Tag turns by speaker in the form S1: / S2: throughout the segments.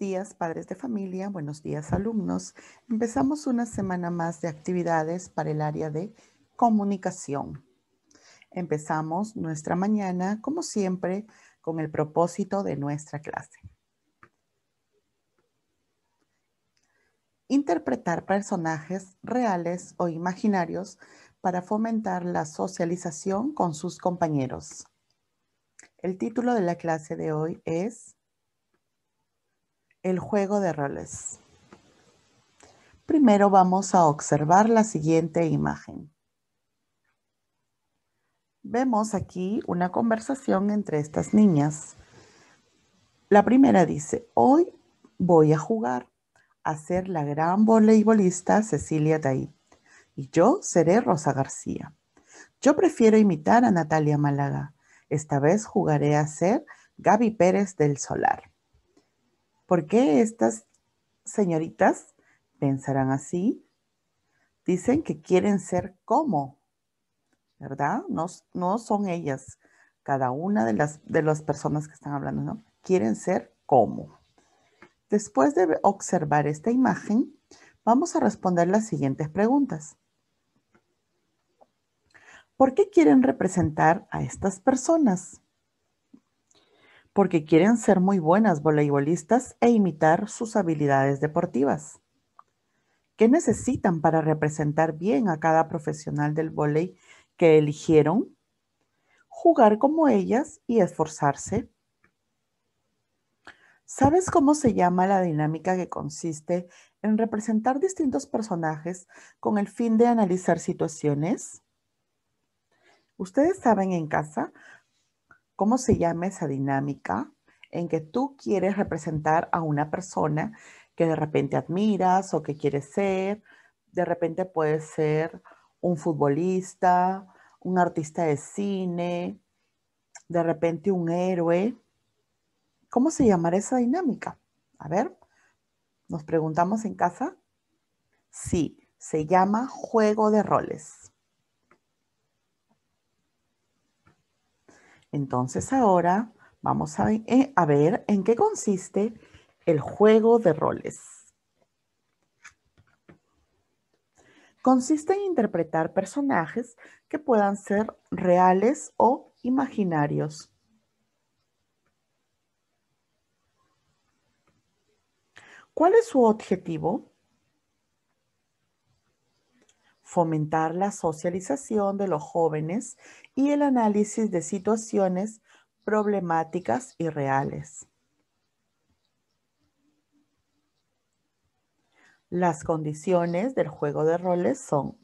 S1: días, padres de familia. Buenos días, alumnos. Empezamos una semana más de actividades para el área de comunicación. Empezamos nuestra mañana, como siempre, con el propósito de nuestra clase. Interpretar personajes reales o imaginarios para fomentar la socialización con sus compañeros. El título de la clase de hoy es el juego de roles. Primero vamos a observar la siguiente imagen. Vemos aquí una conversación entre estas niñas. La primera dice, hoy voy a jugar a ser la gran voleibolista Cecilia Taí y yo seré Rosa García. Yo prefiero imitar a Natalia Málaga. Esta vez jugaré a ser Gaby Pérez del Solar. ¿Por qué estas señoritas pensarán así? Dicen que quieren ser como, ¿verdad? No, son ellas, cada una de las, de las personas que están hablando, ¿no? Quieren ser como. Después de observar esta imagen, vamos a responder las siguientes preguntas. ¿Por qué quieren representar a estas personas? porque quieren ser muy buenas voleibolistas e imitar sus habilidades deportivas. ¿Qué necesitan para representar bien a cada profesional del voleibol que eligieron? Jugar como ellas y esforzarse. ¿Sabes cómo se llama la dinámica que consiste en representar distintos personajes con el fin de analizar situaciones? Ustedes saben en casa ¿Cómo se llama esa dinámica en que tú quieres representar a una persona que de repente admiras o que quieres ser? De repente puede ser un futbolista, un artista de cine, de repente un héroe. ¿Cómo se llamará esa dinámica? A ver, nos preguntamos en casa. Sí, se llama juego de roles. Entonces ahora vamos eh, a, ver en qué consiste el juego de roles. Consiste en interpretar personajes que puedan ser reales o imaginarios. ¿Cuál es su objetivo? fomentar la socialización de los jóvenes y el análisis de situaciones problemáticas y reales. Las condiciones del juego de roles son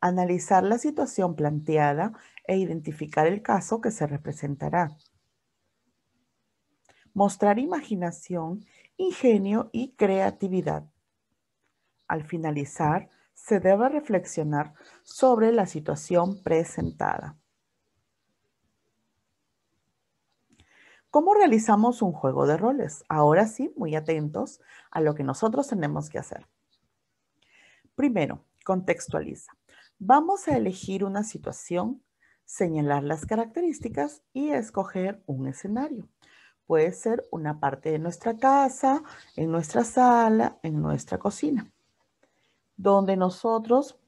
S1: analizar la situación planteada e identificar el caso que se representará. Mostrar imaginación, ingenio y creatividad. Al finalizar, se debe reflexionar sobre la situación presentada. ¿Cómo realizamos un juego de roles? Ahora sí, muy atentos a lo que nosotros tenemos que hacer. Primero, contextualiza. Vamos a elegir una situación, señalar las características y escoger un escenario. Puede ser una parte de nuestra casa, en nuestra sala, en nuestra cocina donde nosotros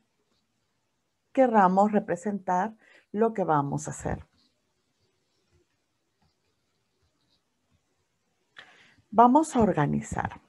S1: querramos representar lo que vamos a hacer. Vamos a organizar.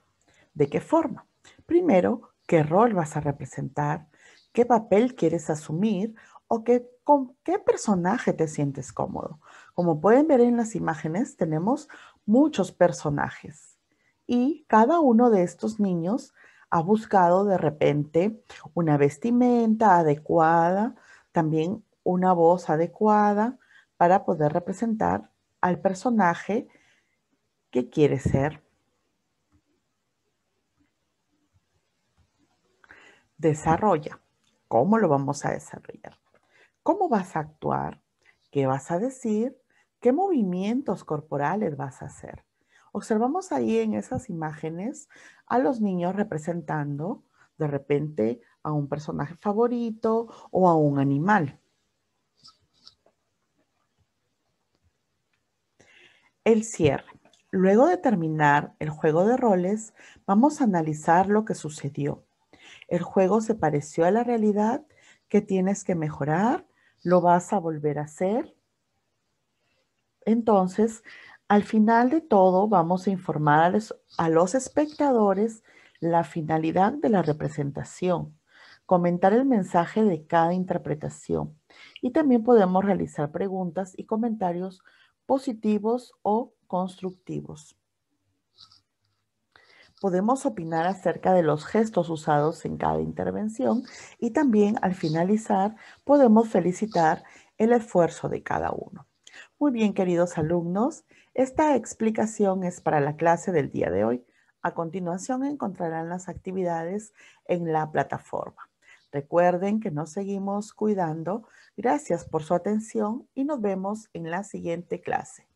S1: ¿De qué forma? Primero, ¿qué rol vas a representar? ¿Qué papel quieres asumir? ¿O con qué personaje te sientes cómodo? Como pueden ver en las imágenes, tenemos muchos personajes. Y cada uno de estos niños ha buscado de repente una vestimenta adecuada, también una voz adecuada para poder representar al personaje que quiere ser. Desarrolla. ¿Cómo lo vamos a desarrollar? ¿Cómo vas a actuar? ¿Qué vas a decir? ¿Qué movimientos corporales vas a hacer? Observamos ahí en esas imágenes a los niños representando de repente a un personaje favorito o a un animal. El cierre. Luego de terminar el juego de roles, vamos a analizar lo que sucedió. El juego se pareció a la realidad, que tienes que mejorar, lo vas a volver a hacer. Entonces, al final de todo, vamos a informar a los espectadores la finalidad de la representación, comentar el mensaje de cada interpretación y también podemos realizar preguntas y comentarios positivos o constructivos. Podemos opinar acerca de los gestos usados en cada intervención y también al finalizar podemos felicitar el esfuerzo de cada uno. Muy bien, queridos alumnos, esta explicación es para la clase del día de hoy. A continuación encontrarán las actividades en la plataforma. Recuerden que nos seguimos cuidando. Gracias por su atención y nos vemos en la siguiente clase.